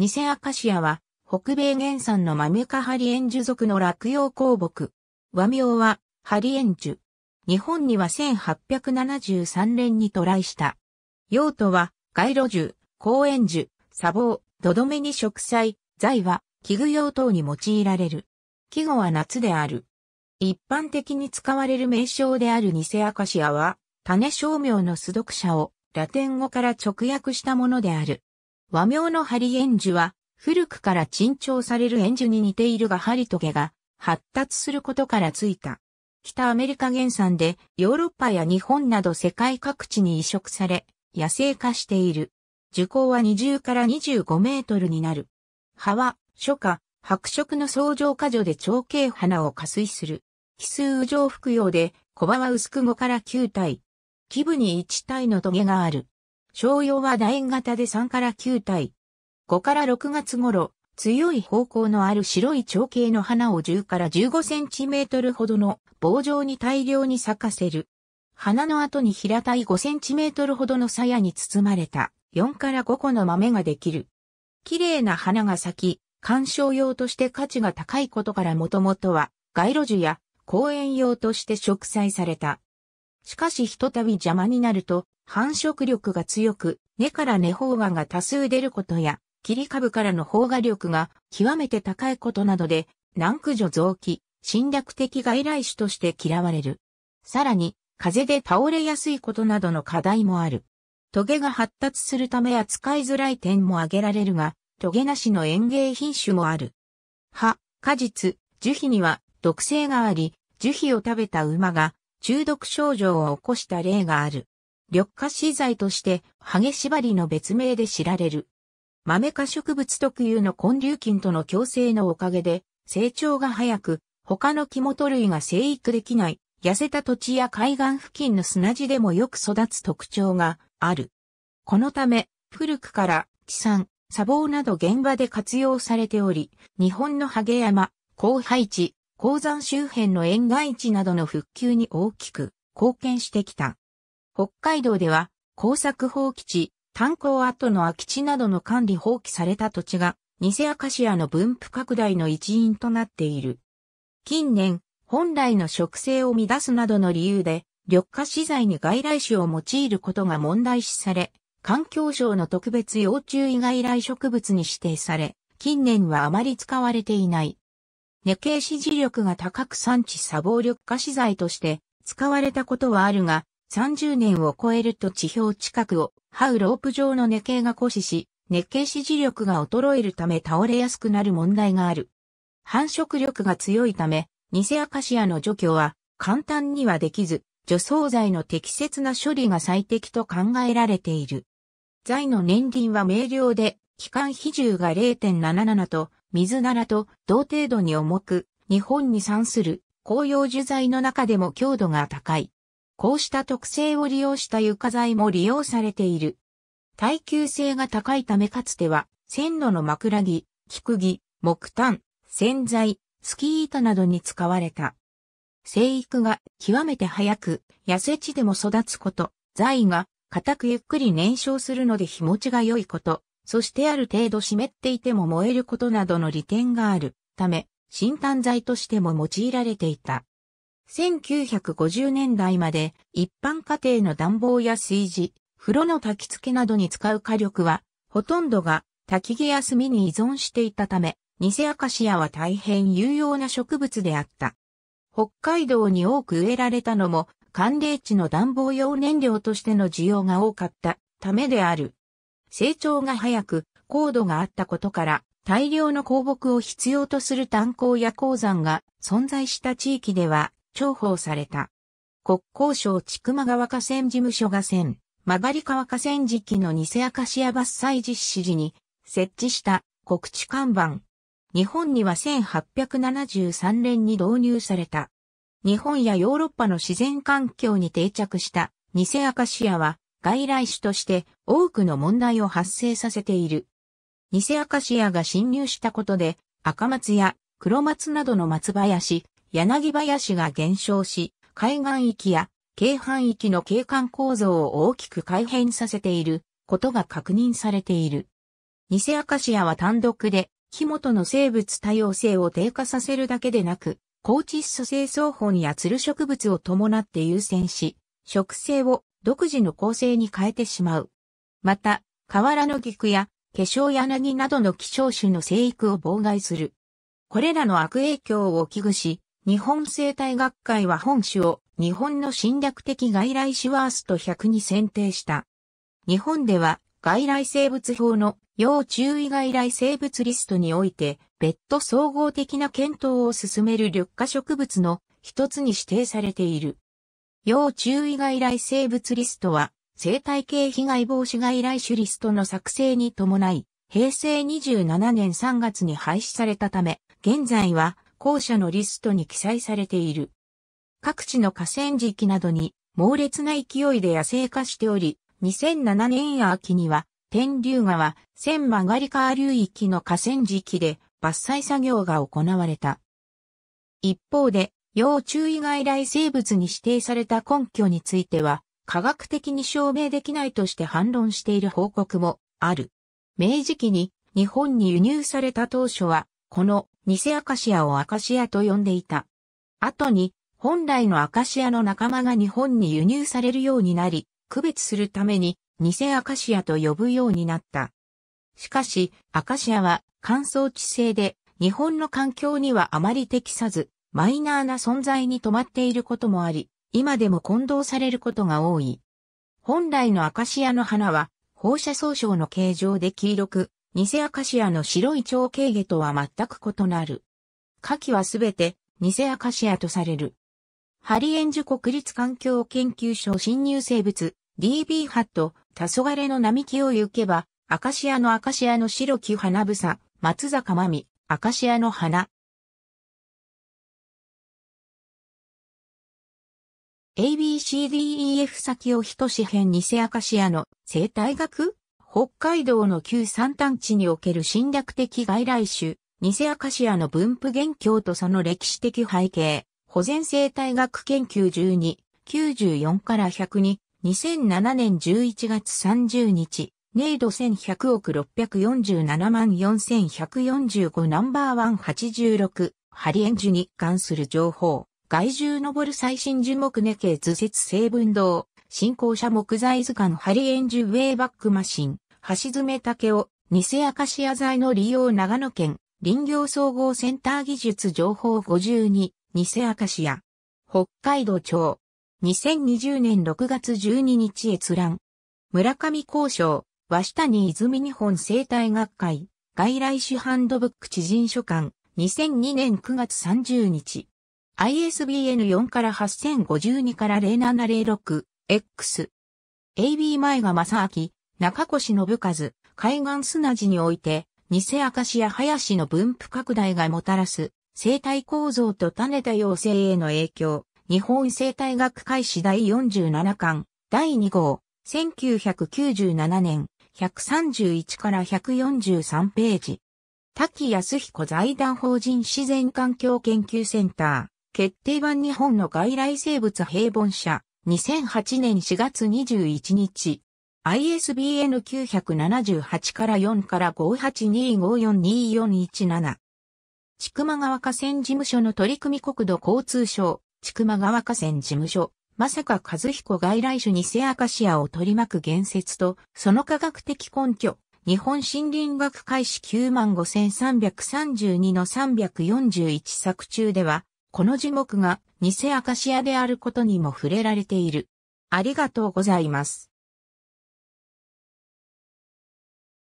ニセアカシアは、北米原産のマメカハリエンジュ属の落葉鉱木。和名は、ハリエンジュ。日本には1873年に渡来した。用途は、街路樹、公園樹、砂防、土留めに植栽、材は、器具用等に用いられる。季語は夏である。一般的に使われる名称であるニセアカシアは、種商名の素読者をラテン語から直訳したものである。和名の針円樹は、古くから珍重される円樹に似ているが針トゲが発達することからついた。北アメリカ原産でヨーロッパや日本など世界各地に移植され、野生化している。樹高は20から25メートルになる。葉は、初夏、白色の相乗果樹で長径花を加水する。奇数上服用で、小葉は薄く5から9体。基部に1体のトゲがある。商用は楕円型で3から9体。5から6月頃、強い方向のある白い長形の花を10から15センチメートルほどの棒状に大量に咲かせる。花の後に平たい5センチメートルほどの鞘に包まれた4から5個の豆ができる。綺麗な花が咲き、観賞用として価値が高いことからもともとは街路樹や公園用として植栽された。しかしひとたび邪魔になると繁殖力が強く、根から根方芽が多数出ることや、切り株からの砲芽力が極めて高いことなどで、軟駆除増期、侵略的外来種として嫌われる。さらに、風で倒れやすいことなどの課題もある。トゲが発達するため扱いづらい点も挙げられるが、トゲなしの園芸品種もある。葉、果実、樹皮には毒性があり、樹皮を食べた馬が中毒症状を起こした例がある。緑化資材として、ハゲ縛りの別名で知られる。豆化植物特有の根粒菌との共生のおかげで、成長が早く、他の肝と類が生育できない、痩せた土地や海岸付近の砂地でもよく育つ特徴がある。このため、古くから地産、砂防など現場で活用されており、日本のハゲ山、荒廃地、鉱山周辺の沿岸地などの復旧に大きく貢献してきた。北海道では耕作放棄地、炭鉱跡の空き地などの管理放棄された土地が、偽アカシアの分布拡大の一因となっている。近年、本来の植生を乱すなどの理由で、緑化資材に外来種を用いることが問題視され、環境省の特別要注意外来植物に指定され、近年はあまり使われていない。根系支持力が高く産地砂防緑化資材として使われたことはあるが、30年を超えると地表近くを、ハウロープ状の根系が固死し、熱系支持力が衰えるため倒れやすくなる問題がある。繁殖力が強いため、ニセアカシアの除去は簡単にはできず、除草剤の適切な処理が最適と考えられている。剤の年輪は明瞭で、期間比重が0.77と、水ならと同程度に重く、日本に産する紅葉樹剤の中でも強度が高い。こうした特性を利用した床材も利用されている。耐久性が高いためかつては、線路の枕木、菊木、木炭、洗剤、スキー板などに使われた。生育が極めて早く、痩せ地でも育つこと、材が固くゆっくり燃焼するので日持ちが良いこと、そしてある程度湿っていても燃えることなどの利点があるため、新炭材としても用いられていた。1950年代まで一般家庭の暖房や炊事、風呂の焚き付けなどに使う火力は、ほとんどが焚き木や炭に依存していたため、ニセアカシアは大変有用な植物であった。北海道に多く植えられたのも、寒冷地の暖房用燃料としての需要が多かったためである。成長が早く、高度があったことから、大量の鉱木を必要とする炭鉱や鉱山が存在した地域では、重宝された。国交省千曲川河川事務所が線、曲がり川河川時期の偽アカシア伐採実施時に設置した告知看板。日本には1873年に導入された。日本やヨーロッパの自然環境に定着した偽アカシアは外来種として多くの問題を発生させている。偽アカシアが侵入したことで赤松や黒松などの松林、柳林が減少し、海岸域や京阪域の景観構造を大きく改変させていることが確認されている。ニセアカシアは単独で、木元の生物多様性を低下させるだけでなく、高窒素性草本やツル植物を伴って優先し、植生を独自の構成に変えてしまう。また、河原の菊や化粧柳などの希少種の生育を妨害する。これらの悪影響を危惧し、日本生態学会は本種を日本の侵略的外来種ワースト100に選定した。日本では外来生物法の要注意外来生物リストにおいて別途総合的な検討を進める緑化植物の一つに指定されている。要注意外来生物リストは生態系被害防止外来種リストの作成に伴い平成27年3月に廃止されたため現在は校舎のリストに記載されている。各地の河川敷などに猛烈な勢いで野生化しており、2007年秋には天竜川、千曲がり川流域の河川敷で伐採作業が行われた。一方で、要注意外来生物に指定された根拠については、科学的に証明できないとして反論している報告もある。明治期に日本に輸入された当初は、この偽アカシアをアカシアと呼んでいた。後に、本来のアカシアの仲間が日本に輸入されるようになり、区別するために偽アカシアと呼ぶようになった。しかし、アカシアは乾燥地性で日本の環境にはあまり適さず、マイナーな存在に止まっていることもあり、今でも混同されることが多い。本来のアカシアの花は放射総称の形状で黄色く、偽アカシアの白い長慶下とは全く異なる。下記はすべて偽アカシアとされる。ハリエンジュ国立環境研究所侵入生物 DB ハット、黄昏の並木を行けば、アカシアのアカシアの白き花房、松坂真美、アカシアの花。ABCDEF 先を等し編偽アカシアの生態学北海道の旧山端地における侵略的外来種、ニセアカシアの分布現況とその歴史的背景、保全生態学研究12、94から102、2007年11月30日、ネイド1100億647万4145ナンバーワン86、ハリエンジュに関する情報、外獣登る最新樹木根系図説成分堂、新校舎木材図鑑ハリエンジュウェイバックマシン、橋爪竹を偽アカシア材の利用長野県林業総合センター技術情報52、偽アカシア。北海道庁。2020年6月12日閲覧。村上交渉、下に泉日本生態学会、外来種ハンドブック知人書館、2002年9月30日。ISBN4 から8052から0706、X。AB 前が正明、中越信和、海岸砂地において、偽明石や林の分布拡大がもたらす、生態構造と種田要性への影響。日本生態学会史第47巻、第2号、1997年、131から143ページ。滝康彦財団法人自然環境研究センター、決定版日本の外来生物平凡社、2008年4月21日、ISBN 978から4から5825424117。千曲川河川事務所の取り組み国土交通省、千曲川河川事務所、まさか和彦外来種偽アカシアを取り巻く言説と、その科学的根拠、日本森林学開始95332の341作中では、この樹木が偽アカシアであることにも触れられている。ありがとうございます。